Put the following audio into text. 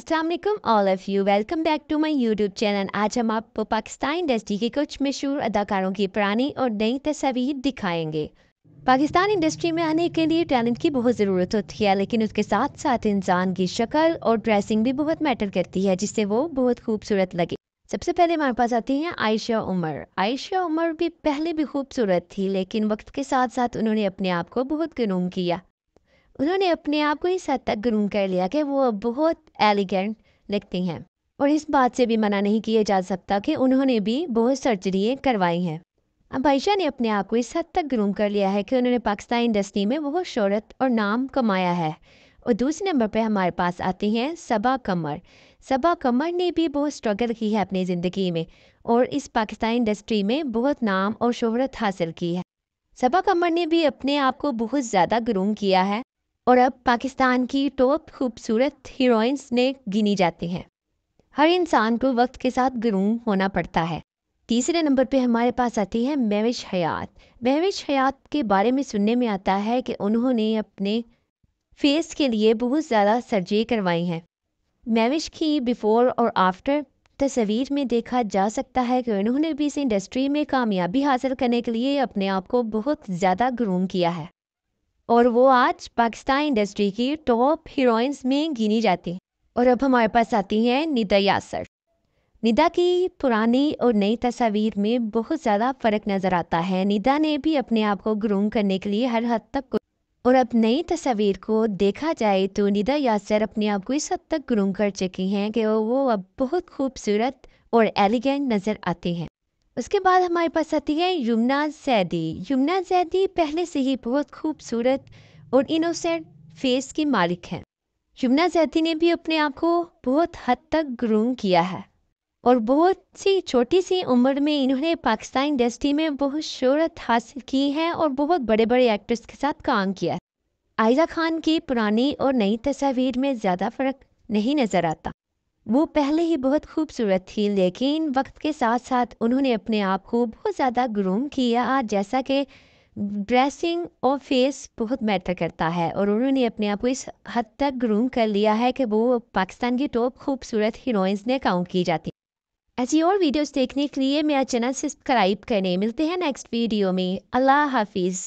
अल्लाम all of you welcome back to my YouTube channel आज हम आपको पाकिस्तान इंडस्ट्री के कुछ मशहूर अदाकारों की पुरानी और नई तस्वीर दिखाएंगे पाकिस्तान इंडस्ट्री में आने के लिए टैलेंट की बहुत ज़रूरत होती है लेकिन उसके साथ साथ इंसान की शक्ल और ड्रेसिंग भी बहुत मैटर करती है जिससे वो बहुत खूबसूरत लगे सबसे पहले हमारे पास आती हैं आयशा उमर आयशा उमर भी पहले भी खूबसूरत थी लेकिन वक्त के साथ साथ उन्होंने अपने आप को बहुत गनूम किया उन्होंने अपने आप को इस हद तक ग्रूम कर लिया कि वो बहुत एलिगेंट लिखती हैं और इस बात से भी मना नहीं किया जा सकता कि उन्होंने भी बहुत सर्जरी करवाई हैं अब आयशा ने अपने आप को इस हद तक ग्रूम कर लिया है कि उन्होंने पाकिस्तान इंडस्ट्री में बहुत शहरत और नाम कमाया है और दूसरे नंबर पर हमारे पास आती हैं सबा कमर सबा कमर ने भी बहुत स्ट्रगल की है अपनी ज़िंदगी में और इस पाकिस्तान इंडस्ट्री में बहुत नाम और शोहरत हासिल की है सबा कमर ने भी अपने आप को बहुत ज़्यादा ग्रूम किया है और अब पाकिस्तान की टॉप खूबसूरत हीरोइंस ने गिनी जाती हैं हर इंसान को वक्त के साथ ग्रूम होना पड़ता है तीसरे नंबर पे हमारे पास आती है महविश हयात महविश हयात के बारे में सुनने में आता है कि उन्होंने अपने फेस के लिए बहुत ज़्यादा सर्जरी करवाई हैं महविश की बिफ़ोर और आफ्टर तस्वीर में देखा जा सकता है कि उन्होंने भी इस इंडस्ट्री में कामयाबी हासिल करने के लिए अपने आप को बहुत ज़्यादा ग्रूम किया है और वो आज पाकिस्तान इंडस्ट्री की टॉप हीरोइंस में गिनी जाती हैं और अब हमारे पास आती हैं निदा यासर निदा की पुरानी और नई तस्वीर में बहुत ज़्यादा फ़र्क नज़र आता है निदा ने भी अपने आप को ग्रूम करने के लिए हर हद तक को और अब नई तस्वीर को देखा जाए तो निदा यासर अपने आप को इस हद तक ग्रूम कर चुकी हैं कि वो अब बहुत खूबसूरत और एलिगेंट नज़र आती हैं उसके बाद हमारे पास आती है यमुना सैदी यमुना सैदी पहले से ही बहुत खूबसूरत और इनोसेंट फेस की मालिक हैं यमुना सैदी ने भी अपने आप को बहुत हद तक ग्रूम किया है और बहुत सी छोटी सी उम्र में इन्होंने पाकिस्तान इंडस्ट्री में बहुत शहरत हासिल की है और बहुत बड़े बड़े एक्ट्रेस के साथ काम किया है आयजा खान की पुरानी और नई तस्वीर में ज़्यादा फ़र्क नहीं नज़र आता वो पहले ही बहुत खूबसूरत थी लेकिन वक्त के साथ साथ उन्होंने अपने आप को बहुत ज़्यादा ग्रूम किया जैसा कि ड्रेसिंग और फेस बहुत मैटर करता है और उन्होंने अपने आप को इस हद तक ग्रूम कर लिया है कि वो पाकिस्तान की टॉप खूबसूरत हीरोइंस ने काउंट की जाती ऐसी और वीडियोस देखने के लिए मेरा चैनल सब्सक्राइब करें मिलते हैं नेक्स्ट वीडियो में अल्लाह हाफिज़